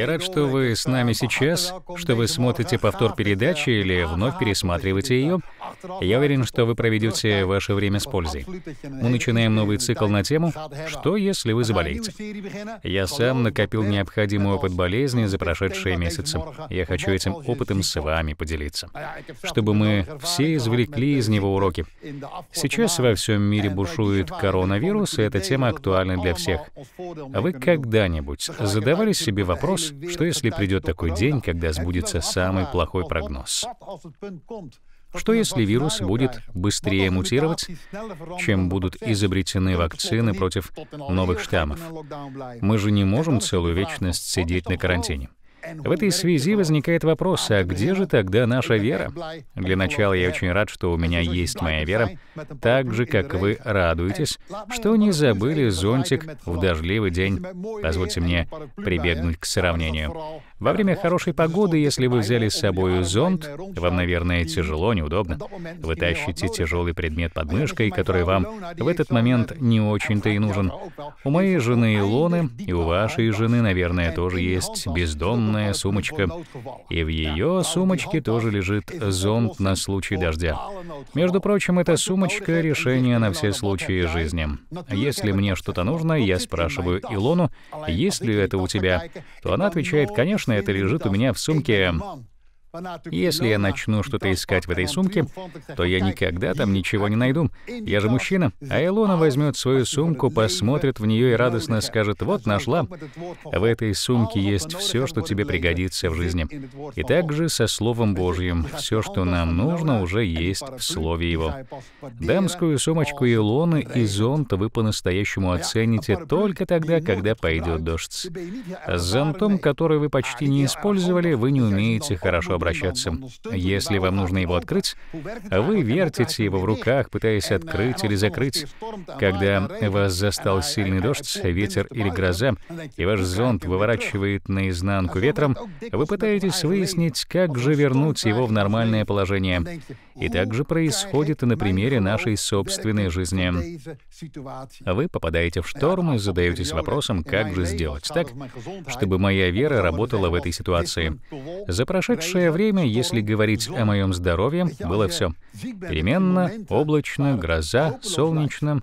Я рад, что вы с нами сейчас, что вы смотрите повтор передачи или вновь пересматриваете ее. Я уверен, что вы проведете ваше время с пользой. Мы начинаем новый цикл на тему «Что, если вы заболеете?». Я сам накопил необходимый опыт болезни за прошедшие месяцы. Я хочу этим опытом с вами поделиться, чтобы мы все извлекли из него уроки. Сейчас во всем мире бушует коронавирус, и эта тема актуальна для всех. А вы когда-нибудь задавали себе вопрос, что если придет такой день, когда сбудется самый плохой прогноз? Что если вирус будет быстрее мутировать, чем будут изобретены вакцины против новых штаммов? Мы же не можем целую вечность сидеть на карантине. В этой связи возникает вопрос, а где же тогда наша вера? Для начала я очень рад, что у меня есть моя вера, так же, как вы радуетесь, что не забыли зонтик в дождливый день. Позвольте мне прибегнуть к сравнению. Во время хорошей погоды, если вы взяли с собой зонт, вам, наверное, тяжело, неудобно. Вы тащите тяжелый предмет под мышкой, который вам в этот момент не очень-то и нужен. У моей жены Илоны и у вашей жены, наверное, тоже есть бездонная сумочка. И в ее сумочке тоже лежит зонт на случай дождя. Между прочим, эта сумочка — решение на все случаи жизни. Если мне что-то нужно, я спрашиваю Илону, есть ли это у тебя, то она отвечает, конечно, Обычно это лежит у меня в сумке если я начну что-то искать в этой сумке, то я никогда там ничего не найду. Я же мужчина. А Илона возьмет свою сумку, посмотрит в нее и радостно скажет, вот, нашла. В этой сумке есть все, что тебе пригодится в жизни. И также со Словом Божьим. Все, что нам нужно, уже есть в Слове Его. Дамскую сумочку Илоны и зонт вы по-настоящему оцените только тогда, когда пойдет дождь. С зонтом, который вы почти не использовали, вы не умеете хорошо обращаться. Если вам нужно его открыть, вы вертите его в руках, пытаясь открыть или закрыть. Когда вас застал сильный дождь, ветер или гроза, и ваш зонт выворачивает наизнанку ветром, вы пытаетесь выяснить, как же вернуть его в нормальное положение. И так же происходит и на примере нашей собственной жизни. Вы попадаете в шторм и задаетесь вопросом, как же сделать так, чтобы моя вера работала в этой ситуации. За прошедшее первое время, если говорить о моем здоровье, было все. Переменно, облачно, гроза, солнечно.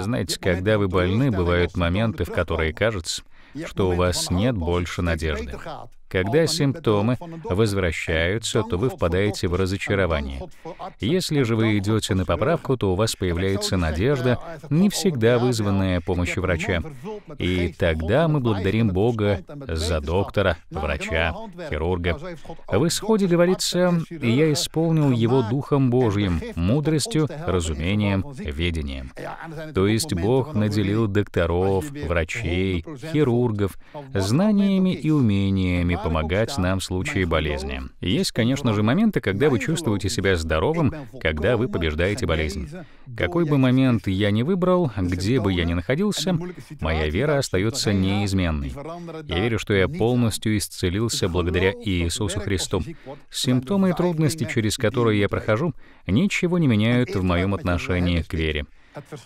Знаете, когда вы больны, бывают моменты, в которые кажется, что у вас нет больше надежды. Когда симптомы возвращаются, то вы впадаете в разочарование. Если же вы идете на поправку, то у вас появляется надежда, не всегда вызванная помощью врача. И тогда мы благодарим Бога за доктора, врача, хирурга. В исходе говорится, «Я исполнил его Духом Божьим, мудростью, разумением, ведением». То есть Бог наделил докторов, врачей, хирургов, хирургов, знаниями и умениями помогать нам в случае болезни. Есть, конечно же, моменты, когда вы чувствуете себя здоровым, когда вы побеждаете болезнь. Какой бы момент я ни выбрал, где бы я ни находился, моя вера остается неизменной. Я верю, что я полностью исцелился благодаря Иисусу Христу. Симптомы и трудности, через которые я прохожу, ничего не меняют в моем отношении к вере.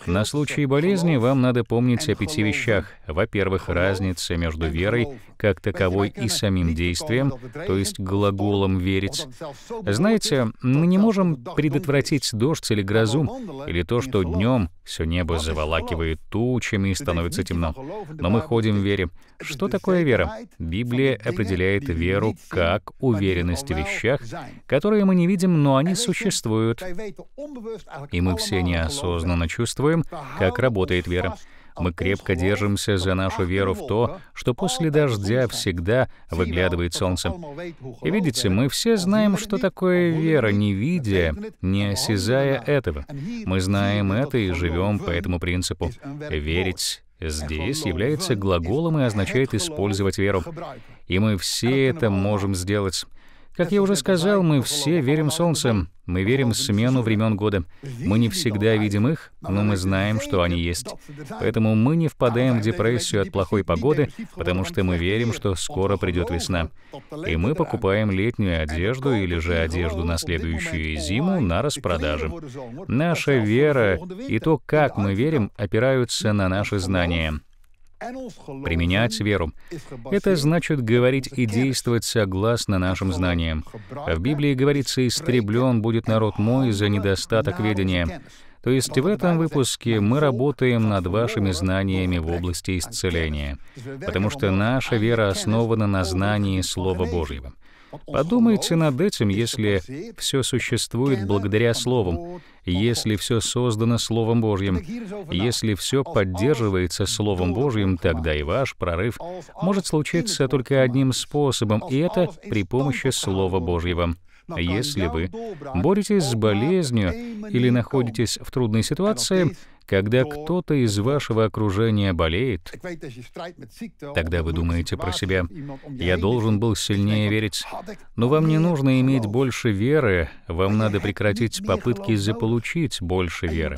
На случай болезни вам надо помнить о пяти вещах. Во-первых, разница между верой как таковой и самим действием, то есть глаголом «верить». Знаете, мы не можем предотвратить дождь или грозу, или то, что днем все небо заволакивает тучами и становится темно. Но мы ходим в вере. Что такое вера? Библия определяет веру как уверенность в вещах, которые мы не видим, но они существуют. И мы все неосознанно чувствуем, как работает вера. Мы крепко держимся за нашу веру в то, что после дождя всегда выглядывает солнце. И видите, мы все знаем, что такое вера, не видя, не осязая этого. Мы знаем это и живем по этому принципу. Верить здесь является глаголом и означает использовать веру. И мы все это можем сделать. Как я уже сказал, мы все верим в солнце, мы верим в смену времен года. Мы не всегда видим их, но мы знаем, что они есть. Поэтому мы не впадаем в депрессию от плохой погоды, потому что мы верим, что скоро придет весна. И мы покупаем летнюю одежду или же одежду на следующую зиму на распродаже. Наша вера и то, как мы верим, опираются на наши знания. Применять веру — это значит говорить и действовать согласно нашим знаниям. В Библии говорится «истреблен будет народ мой за недостаток ведения». То есть в этом выпуске мы работаем над вашими знаниями в области исцеления, потому что наша вера основана на знании Слова Божьего. Подумайте над этим, если все существует благодаря Слову, если все создано Словом Божьим, если все поддерживается Словом Божьим, тогда и ваш прорыв может случиться только одним способом, и это при помощи Слова Божьего. Если вы боретесь с болезнью или находитесь в трудной ситуации, когда кто-то из вашего окружения болеет, тогда вы думаете про себя, «Я должен был сильнее верить». Но вам не нужно иметь больше веры, вам надо прекратить попытки заполучить больше веры.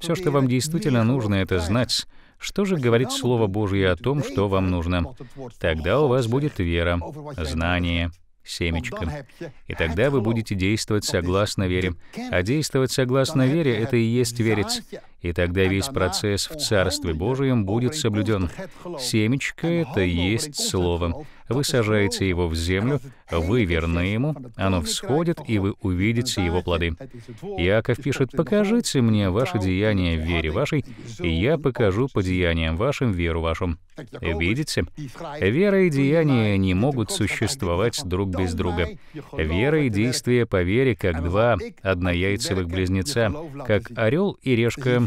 Все, что вам действительно нужно, это знать, что же говорит Слово Божье о том, что вам нужно. Тогда у вас будет вера, знание, семечко. И тогда вы будете действовать согласно вере. А действовать согласно вере — это и есть верить и тогда весь процесс в Царстве Божьем будет соблюден. Семечко — это есть Слово. Вы сажаете его в землю, вы верны ему, оно всходит, и вы увидите его плоды. Иаков пишет, «Покажите мне ваши деяния в вере вашей, и я покажу по деяниям вашим веру вашу». Э, видите? Вера и деяния не могут существовать друг без друга. Вера и действие по вере, как два однояйцевых близнеца, как орел и решка,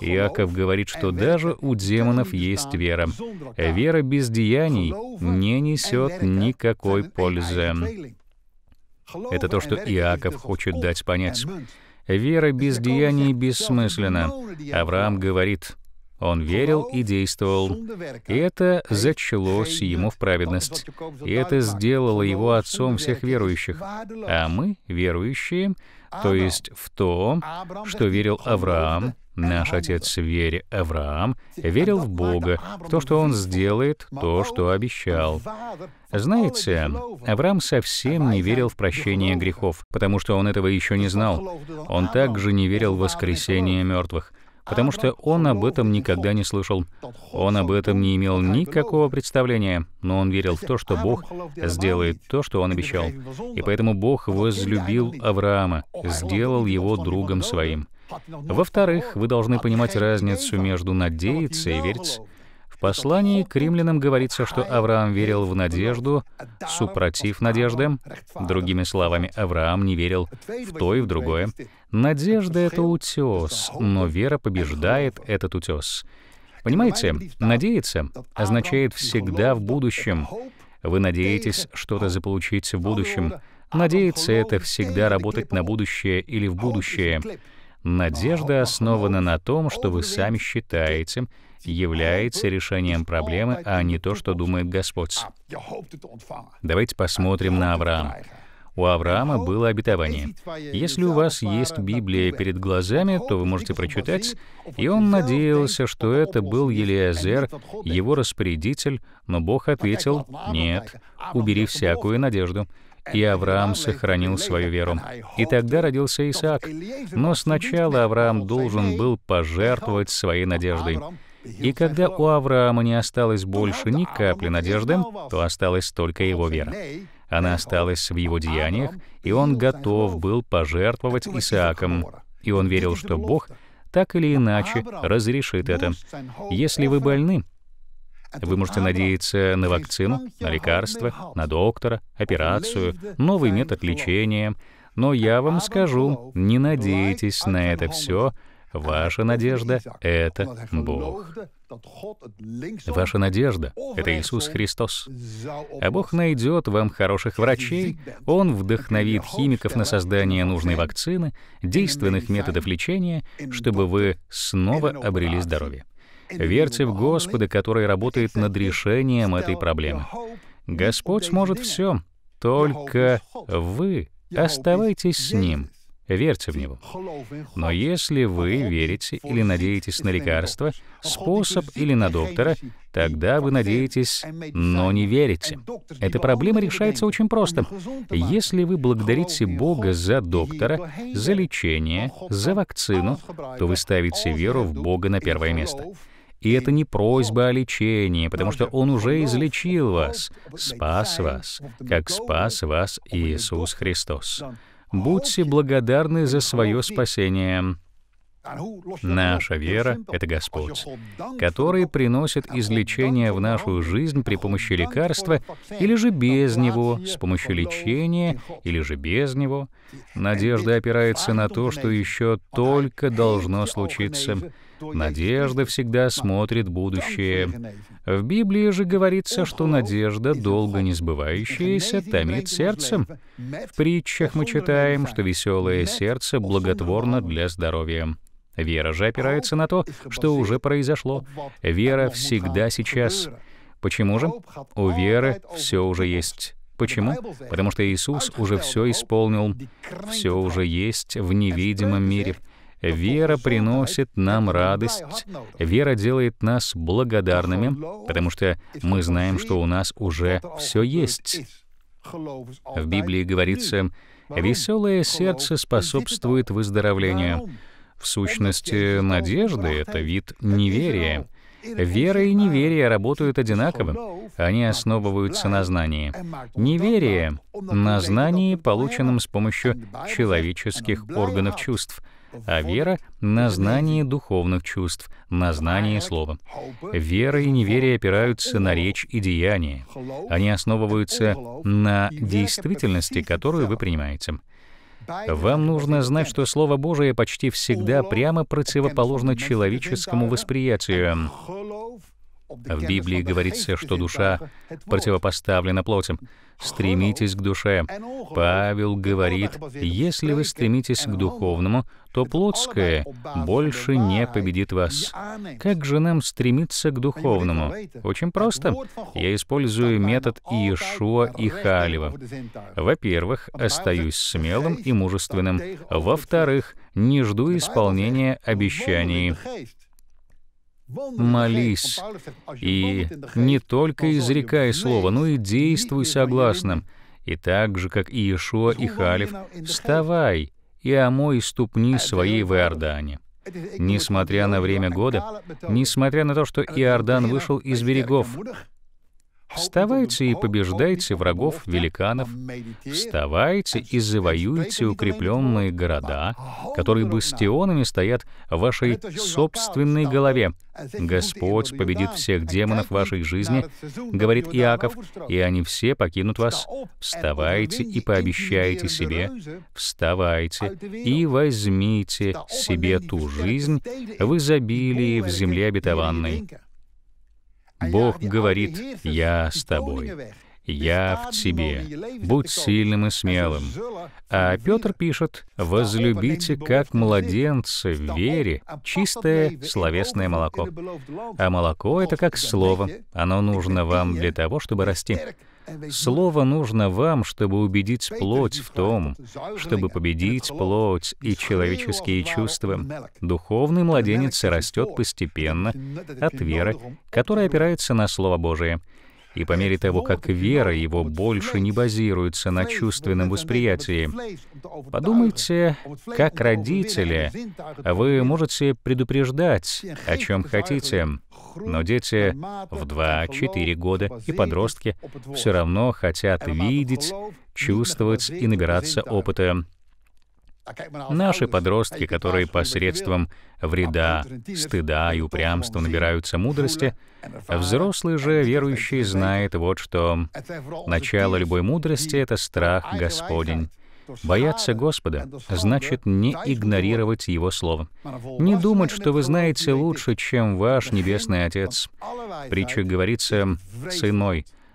Иаков говорит, что даже у демонов есть вера. Вера без деяний не несет никакой пользы. Это то, что Иаков хочет дать понять. Вера без деяний бессмысленна. Авраам говорит, он верил и действовал. И это зачелось ему в праведность. И это сделало его отцом всех верующих. А мы, верующие, то есть в то, что верил Авраам, Наш отец в вере Авраам верил в Бога, в то, что он сделает то, что обещал. Знаете, Авраам совсем не верил в прощение грехов, потому что он этого еще не знал. Он также не верил в воскресение мертвых, потому что он об этом никогда не слышал. Он об этом не имел никакого представления, но он верил в то, что Бог сделает то, что он обещал. И поэтому Бог возлюбил Авраама, oh, сделал его другом своим. Во-вторых, вы должны понимать разницу между «надеяться» и «верить». В послании к римлянам говорится, что Авраам верил в надежду, супротив надежды. Другими словами, Авраам не верил в то и в другое. Надежда — это утес, но вера побеждает этот утес. Понимаете, надеяться означает всегда в будущем. Вы надеетесь что-то заполучить в будущем. Надеяться — это всегда работать на будущее или в будущее. Надежда основана на том, что вы сами считаете, является решением проблемы, а не то, что думает Господь. Давайте посмотрим на Авраама. У Авраама было обетование. Если у вас есть Библия перед глазами, то вы можете прочитать, и он надеялся, что это был Елиазер, его распорядитель, но Бог ответил, «Нет, убери всякую надежду» и Авраам сохранил свою веру. И тогда родился Исаак. Но сначала Авраам должен был пожертвовать своей надеждой. И когда у Авраама не осталось больше ни капли надежды, то осталась только его вера. Она осталась в его деяниях, и он готов был пожертвовать Исааком. И он верил, что Бог так или иначе разрешит это. Если вы больны, вы можете надеяться на вакцину, на лекарства, на доктора, операцию, новый метод лечения. Но я вам скажу, не надейтесь на это все. Ваша надежда — это Бог. Ваша надежда — это Иисус Христос. А Бог найдет вам хороших врачей, Он вдохновит химиков на создание нужной вакцины, действенных методов лечения, чтобы вы снова обрели здоровье. Верьте в Господа, который работает над решением этой проблемы. Господь сможет все, только вы оставайтесь с Ним, верьте в Него. Но если вы верите или надеетесь на лекарство, способ или на доктора, тогда вы надеетесь, но не верите. Эта проблема решается очень просто. Если вы благодарите Бога за доктора, за лечение, за вакцину, то вы ставите веру в Бога на первое место. И это не просьба о а лечении, потому что Он уже излечил вас, спас вас, как спас вас Иисус Христос. Будьте благодарны за свое спасение. Наша вера — это Господь, который приносит излечение в нашу жизнь при помощи лекарства или же без него, с помощью лечения или же без него. Надежда опирается на то, что еще только должно случиться — Надежда всегда смотрит будущее. В Библии же говорится, что надежда, долго не сбывающаяся, томит сердцем. В притчах мы читаем, что веселое сердце благотворно для здоровья. Вера же опирается на то, что уже произошло. Вера всегда сейчас. Почему же? У веры все уже есть. Почему? Потому что Иисус уже все исполнил, все уже есть в невидимом мире. Вера приносит нам радость, вера делает нас благодарными, потому что мы знаем, что у нас уже все есть. В Библии говорится, «Веселое сердце способствует выздоровлению». В сущности, надежда — это вид неверия. Вера и неверие работают одинаково. Они основываются на знании. Неверие — на знании, полученном с помощью человеческих органов чувств — а вера — на знание духовных чувств, на знание слова. Вера и неверие опираются на речь и деяние. Они основываются на действительности, которую вы принимаете. Вам нужно знать, что Слово Божие почти всегда прямо противоположно человеческому восприятию. В Библии говорится, что душа противопоставлена плоти. Стремитесь к душе. Павел говорит, если вы стремитесь к духовному, то плотское больше не победит вас. Как же нам стремиться к духовному? Очень просто. Я использую метод Иешуа и Халева. Во-первых, остаюсь смелым и мужественным. Во-вторых, не жду исполнения обещаний молись и не только изрекай слово, но и действуй согласно. И так же, как Иешуа и Халиф, вставай и омой ступни свои в Иордане. Несмотря на время года, несмотря на то, что Иордан вышел из берегов, Вставайте и побеждайте врагов великанов. Вставайте и завоюйте укрепленные города, которые бастионами стоят в вашей собственной голове. Господь победит всех демонов вашей жизни, говорит Иаков, и они все покинут вас. Вставайте и пообещайте себе, вставайте и возьмите себе ту жизнь в изобилии в земле обетованной. А Бог говорит, «Я с тобой, я в тебе, будь сильным и смелым». А Петр пишет, «Возлюбите, как младенца в вере, чистое словесное молоко». А молоко — это как слово, оно нужно вам для того, чтобы расти. Слово нужно вам, чтобы убедить плоть в том, чтобы победить плоть и человеческие чувства. Духовный младенец растет постепенно от веры, которая опирается на Слово Божие — и по мере того, как вера его больше не базируется на чувственном восприятии, подумайте, как родители, вы можете предупреждать, о чем хотите, но дети в 2-4 года и подростки все равно хотят видеть, чувствовать и набираться опыта. Наши подростки, которые посредством вреда, стыда и упрямства набираются мудрости, взрослый же верующий знает вот что. Начало любой мудрости — это страх Господень. Бояться Господа значит не игнорировать Его Слово, не думать, что вы знаете лучше, чем ваш хм, Небесный ну, Отец. Притча говорится «Сын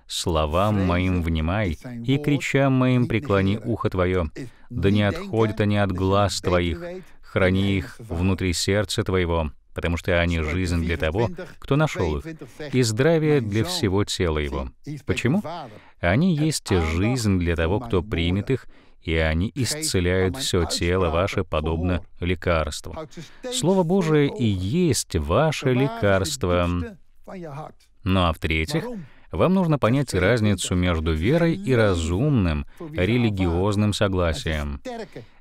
словам моим внимай, и кричам моим преклони ухо Твое, да не отходят они от глаз Твоих, храни их внутри сердца Твоего, потому что они жизнь для того, кто нашел их, и здравие для всего тела его. Почему? Они есть жизнь для того, кто примет их, и они исцеляют все тело ваше подобно лекарству. Слово Божие и есть ваше лекарство. Ну а в-третьих, вам нужно понять разницу между верой и разумным религиозным согласием.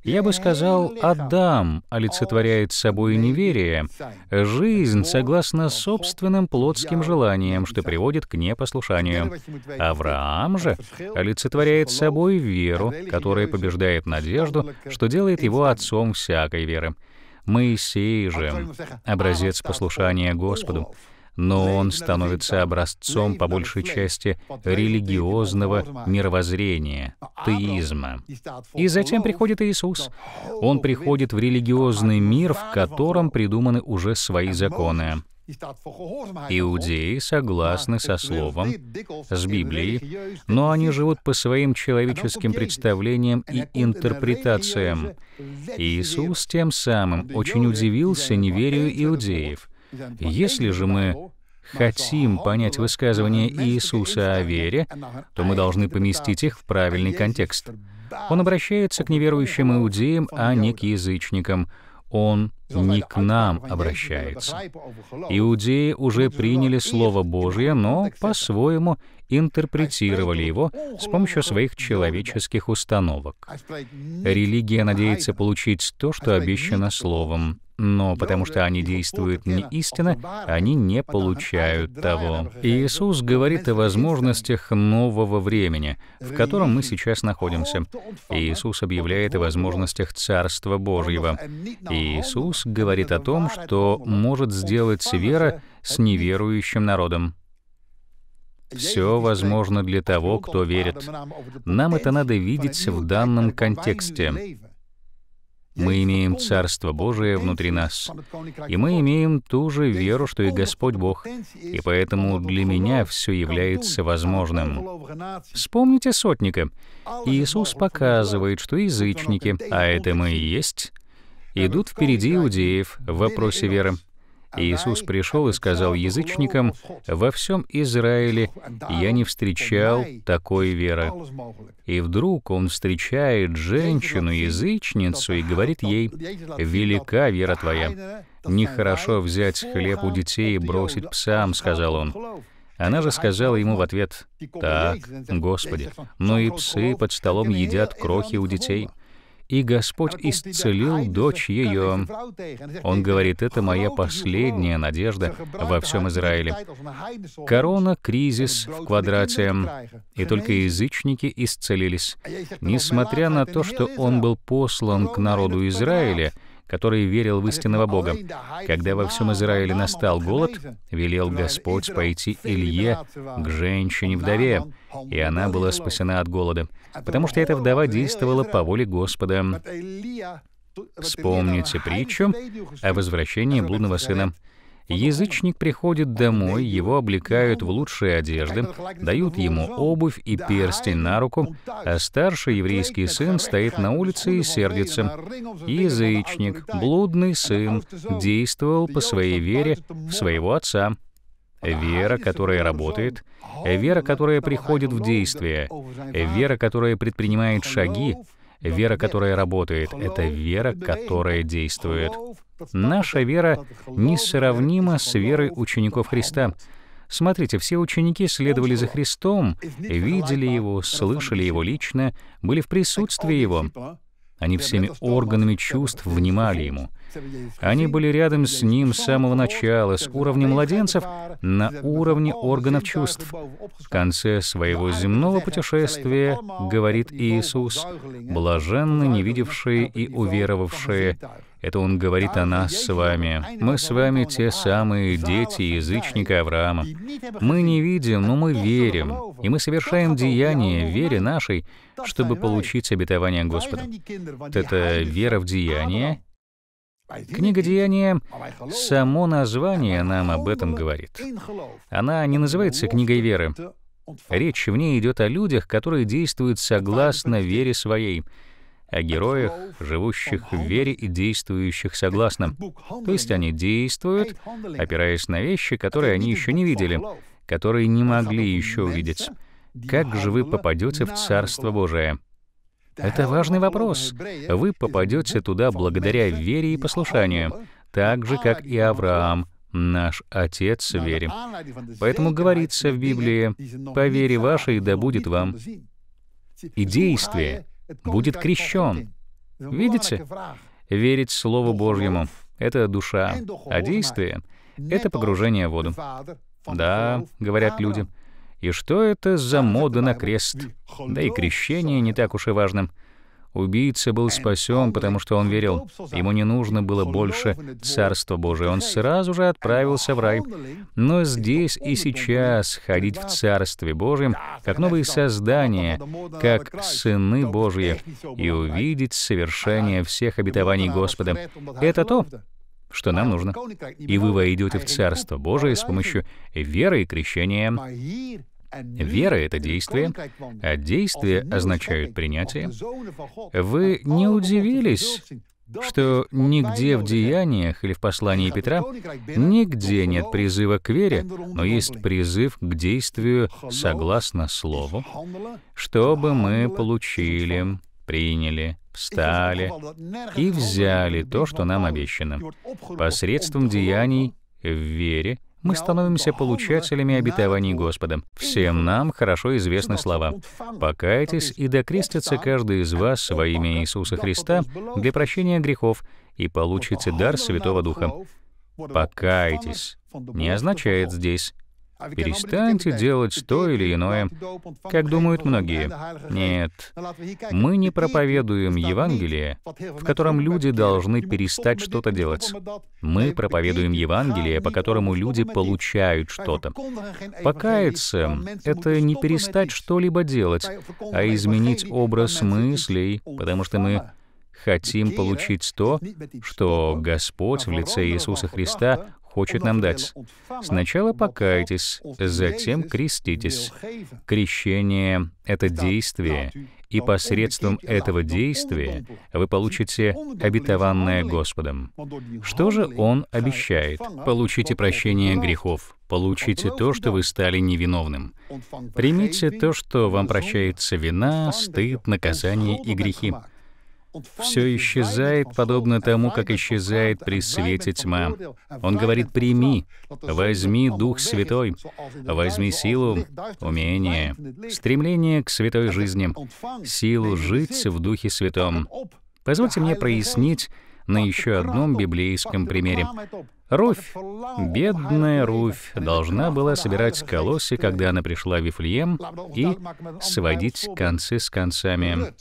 Я бы сказал, Адам олицетворяет собой неверие, жизнь согласно собственным плотским желаниям, что приводит к непослушанию. Авраам же олицетворяет собой веру, которая побеждает надежду, что делает его отцом всякой веры. Моисей же — образец послушания Господу но он становится образцом по большей части религиозного мировоззрения, теизма. И затем приходит Иисус. Он приходит в религиозный мир, в котором придуманы уже свои законы. Иудеи согласны со словом, с Библией, но они живут по своим человеческим представлениям и интерпретациям. Иисус тем самым очень удивился неверию иудеев — если же мы хотим понять высказывание Иисуса о вере, то мы должны поместить их в правильный контекст. Он обращается к неверующим иудеям, а не к язычникам. Он не к нам обращается. Иудеи уже приняли Слово Божье, но по-своему интерпретировали его с помощью своих человеческих установок. Религия надеется получить то, что обещано словом, но потому что они действуют не истинно, они не получают того. Иисус говорит о возможностях нового времени, в котором мы сейчас находимся. Иисус объявляет о возможностях Царства Божьего. Иисус говорит о том, что может сделать вера с неверующим народом. Все возможно для того, кто верит. Нам это надо видеть в данном контексте. Мы имеем Царство Божие внутри нас, и мы имеем ту же веру, что и Господь Бог, и поэтому для меня все является возможным. Вспомните сотника. Иисус показывает, что язычники, а это мы и есть, идут впереди иудеев в вопросе веры. Иисус пришел и сказал язычникам, «Во всем Израиле я не встречал такой веры». И вдруг он встречает женщину-язычницу и говорит ей, «Велика вера твоя». «Нехорошо взять хлеб у детей и бросить псам», — сказал он. Она же сказала ему в ответ, «Так, Господи, но ну и псы под столом едят крохи у детей» и Господь исцелил дочь ее. Он говорит, это моя последняя надежда во всем Израиле. Корона — кризис в квадрате, и только язычники исцелились. А Несмотря на то, что он был послан к народу Израиля, который верил в истинного Бога. Когда во всем Израиле настал голод, велел Господь пойти Илье к женщине-вдове, и она была спасена от голода, потому что эта вдова действовала по воле Господа. Вспомните притчу о возвращении блудного сына. Язычник приходит домой, его облекают в лучшие одежды, дают ему обувь и перстень на руку, а старший еврейский сын стоит на улице и сердится. Язычник, блудный сын, действовал по своей вере в своего отца. Вера, которая работает, вера, которая приходит в действие, вера, которая предпринимает шаги, вера, которая работает, это вера, которая действует. Наша вера несравнима с верой учеников Христа. Смотрите, все ученики следовали за Христом, видели Его, слышали Его лично, были в присутствии Его. Они всеми органами чувств внимали Ему. Они были рядом с Ним с самого начала, с уровня младенцев на уровне органов чувств. В конце своего земного путешествия говорит Иисус, «Блаженны не видевшие и уверовавшие, это он говорит о нас с вами. Мы с вами те самые дети язычника Авраама. Мы не видим, но мы верим. И мы совершаем деяния в вере нашей, чтобы получить обетование Господа. Вот это вера в деяние. Книга Деяния, само название нам об этом говорит. Она не называется книгой веры. Речь в ней идет о людях, которые действуют согласно вере своей — о героях, живущих в вере и действующих согласно. То есть они действуют, опираясь на вещи, которые они еще не видели, которые не могли еще увидеть. Как же вы попадете в Царство Божие? Это важный вопрос. Вы попадете туда благодаря вере и послушанию, так же, как и Авраам, наш Отец в вере. Поэтому говорится в Библии, «По вере вашей да будет вам». И действие — будет крещен. Видите? Верить Слову Божьему — это душа, а действие — это погружение в воду. Да, говорят люди. И что это за мода на крест? Да и крещение не так уж и важно. Убийца был спасен, потому что он верил. Ему не нужно было больше Царства Божия. Он сразу же отправился в рай. Но здесь и сейчас ходить в Царстве Божьем, как новые создания, как сыны Божьи, и увидеть совершение uh-huh. всех обетований Господа. Это то, что нам uh, нужно. И вы войдете в Царство Божие с помощью веры и крещения. Вера — это действие, а действие означает принятие. Вы не удивились, что нигде в деяниях или в послании Петра нигде нет призыва к вере, но есть призыв к действию согласно слову, чтобы мы получили, приняли, встали и взяли то, что нам обещано, посредством деяний в вере, мы становимся получателями обетований Господа. Всем нам хорошо известны слова «Покайтесь и докрестится каждый из вас во имя Иисуса Христа для прощения грехов и получите дар Святого Духа». «Покайтесь» не означает здесь а Перестаньте делать то или иное, как думают многие. Нет, мы не проповедуем Евангелие, в котором люди должны перестать что-то делать. Мы проповедуем Евангелие, по которому люди получают что-то. Покаяться — это не перестать что-либо делать, а изменить образ мыслей, потому что мы хотим получить то, что Господь в лице Иисуса Христа хочет нам дать. Сначала покайтесь, затем креститесь. Крещение — это действие, и посредством этого действия вы получите обетованное Господом. Что же Он обещает? Получите прощение грехов, получите то, что вы стали невиновным. Примите то, что вам прощается вина, стыд, наказание и грехи все исчезает, подобно тому, как исчезает при свете тьма. Он говорит, прими, возьми Дух Святой, возьми силу, умение, стремление к святой жизни, силу жить в Духе Святом. Позвольте мне прояснить на еще одном библейском примере. Руфь, бедная Руфь, должна была собирать колосы, когда она пришла в Вифлеем, и сводить концы с концами.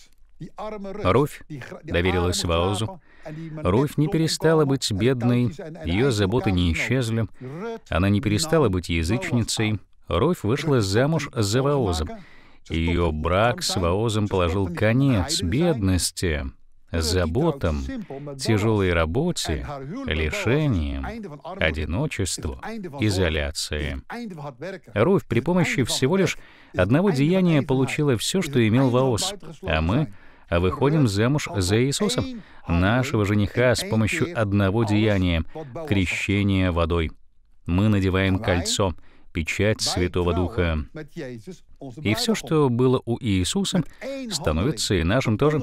Руфь доверилась Ваозу. Руфь не перестала быть бедной, а ее заботы не исчезли, она не перестала быть язычницей. Руфь вышла замуж за Ваозом. Ее брак с Ваозом положил конец бедности, заботам, тяжелой работе, лишениям, одиночеству, изоляции. Руфь при помощи всего лишь одного деяния получила все, что имел Ваоз, а мы — а выходим замуж за Иисусом, нашего жениха, с помощью одного деяния — крещения водой. Мы надеваем кольцо, печать Святого Духа. И все, что было у Иисуса, становится и нашим тоже.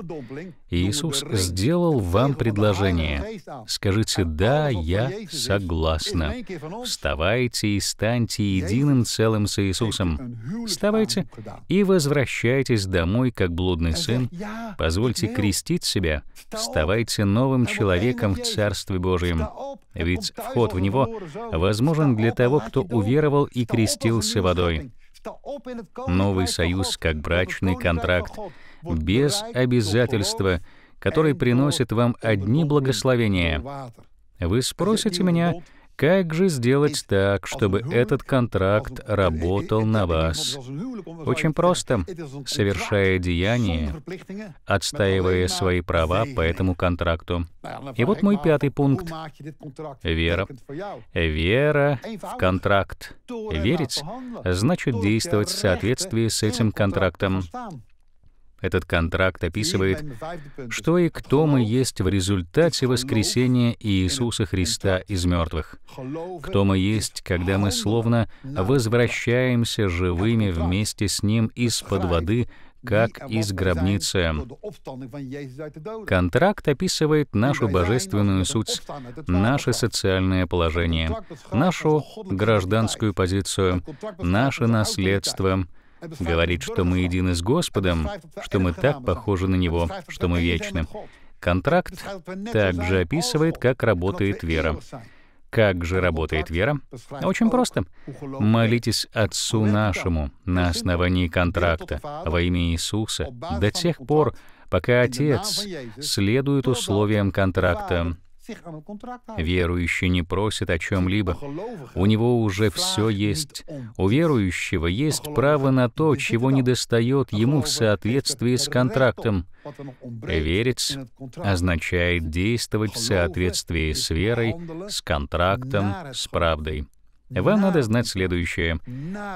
Иисус сделал вам предложение. Скажите «Да, я согласна». Вставайте и станьте единым целым с Иисусом. Вставайте и возвращайтесь домой, как блудный сын. Позвольте крестить себя. Вставайте новым человеком в Царстве Божьем. Ведь вход в него возможен для того, кто уверовал и крестился водой. Новый союз как брачный контракт, без обязательства, который приносит вам одни благословения. Вы спросите меня, как же сделать так, чтобы этот контракт работал на вас? Очень просто. Совершая деяния, отстаивая свои права по этому контракту. И вот мой пятый пункт. Вера. Вера в контракт. Верить значит действовать в соответствии с этим контрактом. Этот контракт описывает, что и кто мы есть в результате воскресения Иисуса Христа из мертвых. Кто мы есть, когда мы словно возвращаемся живыми вместе с Ним из-под воды, как из гробницы. Контракт описывает нашу божественную суть, наше социальное положение, нашу гражданскую позицию, наше наследство — Говорит, что мы едины с Господом, что мы так похожи на Него, что мы вечны. Контракт также описывает, как работает вера. Как же работает вера? Очень просто. Молитесь Отцу нашему на основании контракта во имя Иисуса до тех пор, пока Отец следует условиям контракта, Верующий не просит о чем-либо. У него уже все есть. У верующего есть право на то, чего не достает ему в соответствии с контрактом. Э, Верить означает действовать в соответствии с верой, с контрактом, с правдой. Вам надо знать следующее.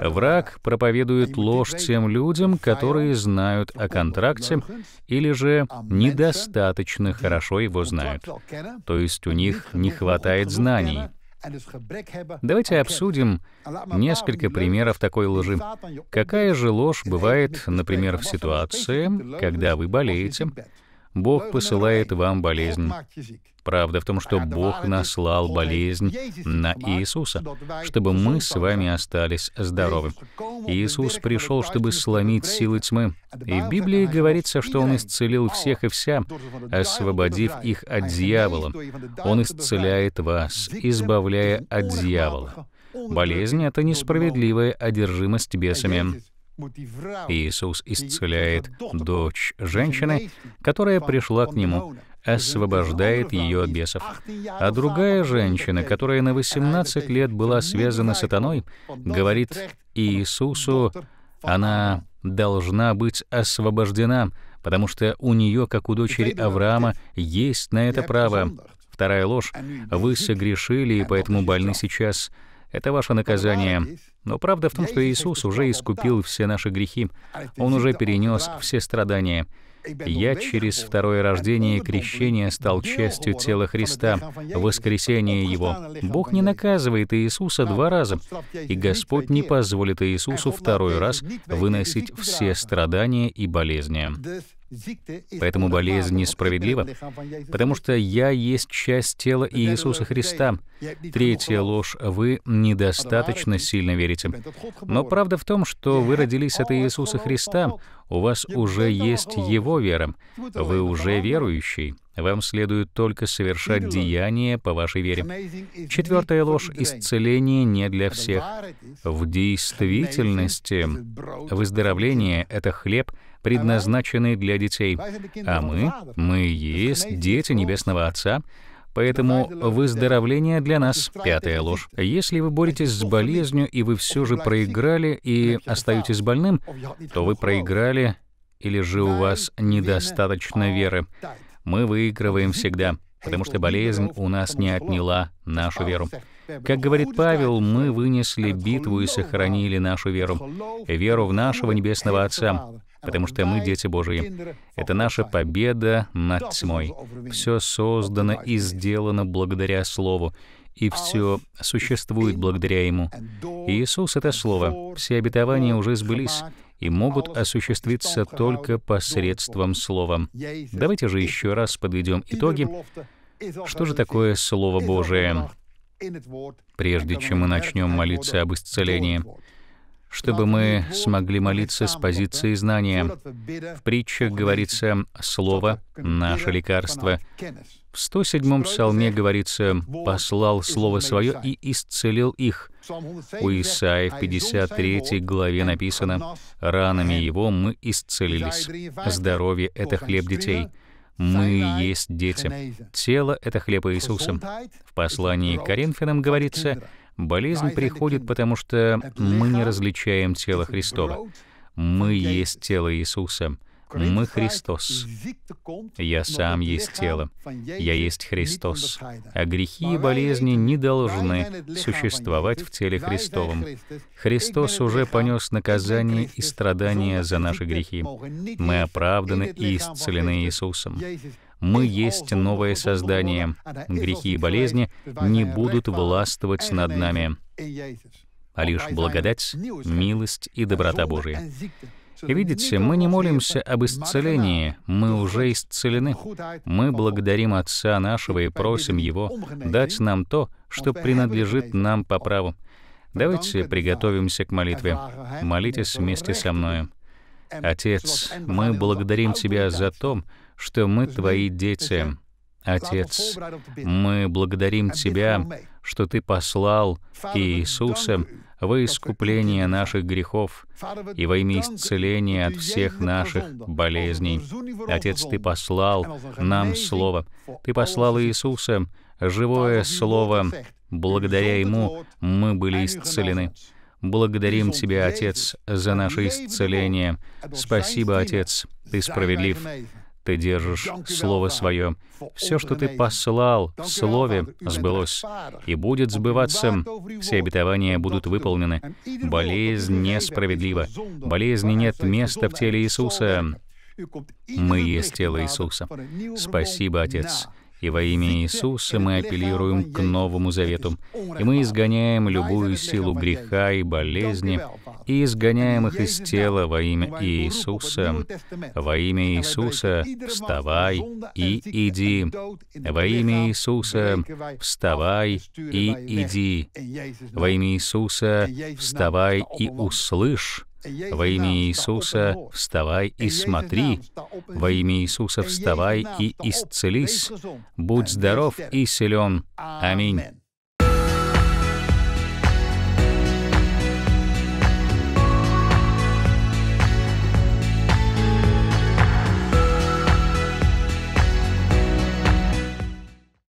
Враг проповедует ложь тем людям, которые знают о контракте или же недостаточно хорошо его знают. То есть у них не хватает знаний. Давайте обсудим несколько примеров такой лжи. Какая же ложь бывает, например, в ситуации, когда вы болеете, Бог посылает вам болезнь. Правда в том, что Бог наслал болезнь на Иисуса, чтобы мы с вами остались здоровы. Иисус пришел, чтобы сломить силы тьмы. И в Библии говорится, что Он исцелил всех и вся, освободив их от дьявола. Он исцеляет вас, избавляя от дьявола. Болезнь — это несправедливая одержимость бесами. Иисус исцеляет дочь женщины, которая пришла к нему, освобождает ее от бесов. А другая женщина, которая на 18 лет была связана с сатаной, говорит Иисусу, она должна быть освобождена, потому что у нее, как у дочери Авраама, есть на это право. Вторая ложь. Вы согрешили, и поэтому больны сейчас. Это ваше наказание. Но правда в том, что Иисус уже искупил все наши грехи. Он уже перенес все страдания. Я через второе рождение и крещение стал частью тела Христа, воскресение Его. Бог не наказывает Иисуса два раза, и Господь не позволит Иисусу второй раз выносить все страдания и болезни. Поэтому болезнь несправедлива, потому что я есть часть тела Иисуса Христа. Третья ложь — вы недостаточно сильно верите. Но правда в том, что вы родились от Иисуса Христа, у вас уже есть Его вера, вы уже верующий. Вам следует только совершать деяния по вашей вере. Четвертая ложь — исцеление не для всех. В действительности выздоровление — это хлеб, предназначенный для детей. А мы, мы есть дети Небесного Отца, Поэтому выздоровление для нас — пятая ложь. Если вы боретесь с болезнью, и вы все же проиграли и остаетесь больным, то вы проиграли или же у вас недостаточно веры. Мы выигрываем всегда, потому что болезнь у нас не отняла нашу веру. Как говорит Павел, мы вынесли битву и сохранили нашу веру, веру в нашего Небесного Отца, потому что мы дети Божии. Это наша победа над тьмой. Все создано и сделано благодаря Слову, и все существует благодаря Ему. Иисус — это Слово, все обетования уже сбылись, и могут осуществиться только посредством слова. Давайте же еще раз подведем итоги. Что же такое Слово Божие? Прежде чем мы начнем молиться об исцелении, чтобы мы смогли молиться с позиции знания. В притчах говорится «Слово — наше лекарство». В 107-м псалме говорится «Послал Слово Свое и исцелил их». У Исаии в 53 главе написано «Ранами Его мы исцелились». Здоровье — это хлеб детей. Мы есть дети. Тело — это хлеб Иисуса. В послании к Коринфянам говорится — Болезнь приходит, потому что мы не различаем тело Христова. Мы есть тело Иисуса. Мы Христос. Я сам есть тело. Я есть Христос. А грехи и болезни не должны существовать в теле Христовом. Христос уже понес наказание и страдания за наши грехи. Мы оправданы и исцелены Иисусом мы есть новое создание. Грехи и болезни не будут властвовать над нами, а лишь благодать, милость и доброта Божия. И видите, мы не молимся об исцелении, мы уже исцелены. Мы благодарим Отца нашего и просим Его дать нам то, что принадлежит нам по праву. Давайте приготовимся к молитве. Молитесь вместе со мной. Отец, мы благодарим Тебя за то, что мы твои дети. Отец, мы благодарим Тебя, что Ты послал Иисуса во искупление наших грехов и во имя исцеления от всех наших болезней. Отец, Ты послал нам Слово. Ты послал Иисуса, живое Слово. Благодаря Ему мы были исцелены. Благодарим Тебя, Отец, за наше исцеление. Спасибо, Отец, Ты справедлив ты держишь слово свое. Все, что ты послал в слове, сбылось, и будет сбываться. Все обетования будут выполнены. Болезнь несправедлива. Болезни нет места в теле Иисуса. Мы есть тело Иисуса. Спасибо, Отец. И во имя Иисуса мы апеллируем к Новому Завету, и мы изгоняем любую силу греха и болезни, и изгоняем их из тела во имя Иисуса. Во имя Иисуса вставай и иди. Во имя Иисуса вставай и иди. Во имя Иисуса вставай и услышь. Во имя Иисуса вставай и смотри. Во имя Иисуса вставай и исцелись. Будь здоров и силен. Аминь.